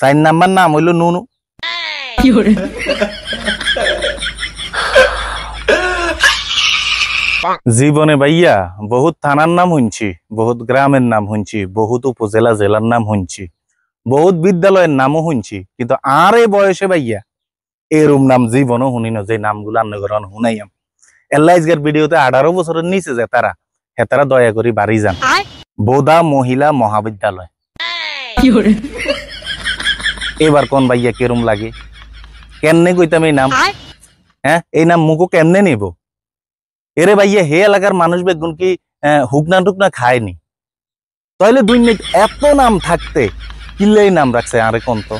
Sign number নাম হইল নুনু জীবনে ভাইয়া বহুত থানার নাম শুনছি বহুত গ্রামের নাম শুনছি বহুত উপজেলা জেলার নাম শুনছি বহুত বিদ্যালয়ের নামও শুনছি কিন্তু আর এই বয়সে ভাইয়া এরম নাম জীবনও না যে নামগুলো আন্নগ্রহণ শুনাইয়াম এল্লাইজগার ভিডিওতে আঠারো বছরের নিচে যে তারা হেতারা দয়া করে বাড়ি যান বোদা মহিলা মহাবিদ্যালয় এবার কোন ভাইয়া কিরম লাগে কেমনে কইতাম এই নাম হ্যাঁ এই নাম মুখো কেমনে নিব এরে ভাইয়া হে এলাকার মানুষ বেগুন কি হুকনা টুকনা খায়নি তাহলে দুই মিনিট এত নাম থাকতে কিলে নাম রাখছে আরে কোন তো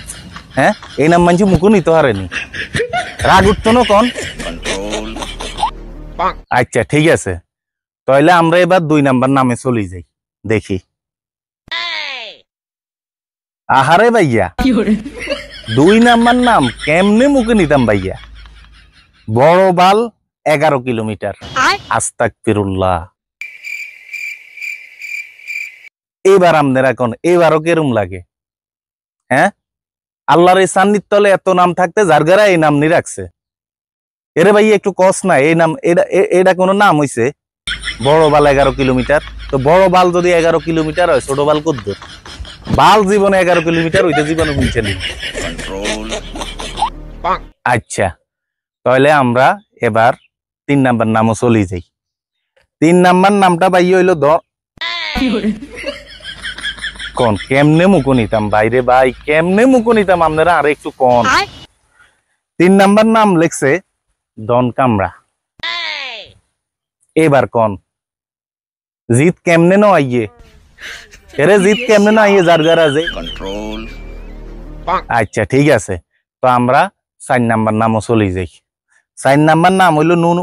হ্যাঁ এই নাম মানছি মুখো নিতে হারেনি রাগ উঠত না কন আচ্ছা ঠিক আছে তাহলে আমরা এবার দুই নাম্বার নামে চলে যাই দেখি আহারে ভাইয়া দুই নাম্বার নাম কেমনে মুখে নিতাম ভাইয়া বড় বাল এগারো কিলোমিটার আস্তাক ফিরুল্লাহ এবার আমাদের এখন এবারও কেরম লাগে হ্যাঁ আল্লাহর এই সান্নিত্যলে এত নাম থাকতে যার গারা এই নাম নিয়ে এরে ভাই একটু কস না এই নাম এটা কোনো নাম হয়েছে বড় বাল এগারো কিলোমিটার তো বড় বাল যদি এগারো কিলোমিটার হয় ছোট বাল কদ্দুর বাল জীবনে এগারো কিলোমিটার ওইটা জীবনে বুঝছে আচ্ছা তাহলে আমরা এবার তিন নাম্বার নামও চলে যাই তিন নাম্বার নামটা বাই হইল দ কন কেমনে মুখো নিতাম বাইরে ভাই কেমনে মুখো নিতাম আপনারা আর একটু কন তিন নাম্বার নাম লিখছে দন কামরা এবার কন জিত কেমনে নয় ইয়ে? এরে জিত কেমনে না ইয়ে যার যারা যে কন্ট্রোল আচ্ছা ঠিক আছে তো আমরা চার নাম্বার নামও চলে যাই সাইন নাম্বার নাম হইলো নুনু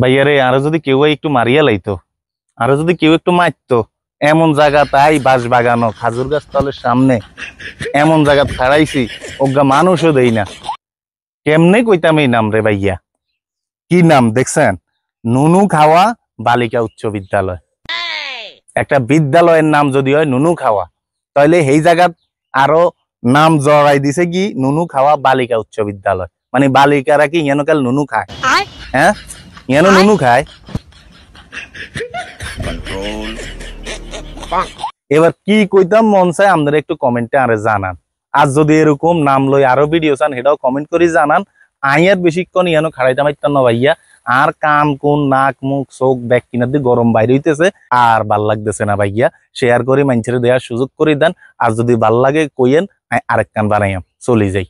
ভাইয়া রে আরো যদি কেউ একটু মারিয়া লাইতো আরো যদি কেউ একটু মারতো এমন জায়গা তাই বাস বাগানো খাজুর গাছ তলের সামনে এমন জায়গা ছাড়াইছি অজ্ঞা মানুষও দেই না কেমনে কইতাম এই নাম রে ভাইয়া কি নাম দেখছেন নুনু খাওয়া বালিকা উচ্চ বিদ্যালয় একটা বিদ্যালয়ের নাম যদি হয় নুনু খাওয়া তাহলে সেই জায়গাত আরো নাম জড়াই দিছে কি নুনু খাওয়া বালিকা উচ্চ বিদ্যালয় মানে বালিকারা কি কাল নুনু খায় হ্যাঁ ইয়ানো নুনু খায় এবার কি কইতাম মন চাই আপনারা একটু কমেন্টে আরে জানান আর যদি এরকম নাম লই আরো ভিডিও চান সেটাও কমেন্ট করে জানান আইয়ার বেশিক্ষণ ইয়ানো খাড়াইতে পারতাম না ভাইয়া আর কান কোন নাক মুখ চোখ ব্যাগ কিনার দিয়ে গরম বাইরে হইতেছে আর ভাল লাগতেছে না ভাইয়া শেয়ার করে মানুষের দেওয়ার সুযোগ করে দেন আর যদি ভাল লাগে কইয়েন আরেক কান বানাইয়াম চলে যাই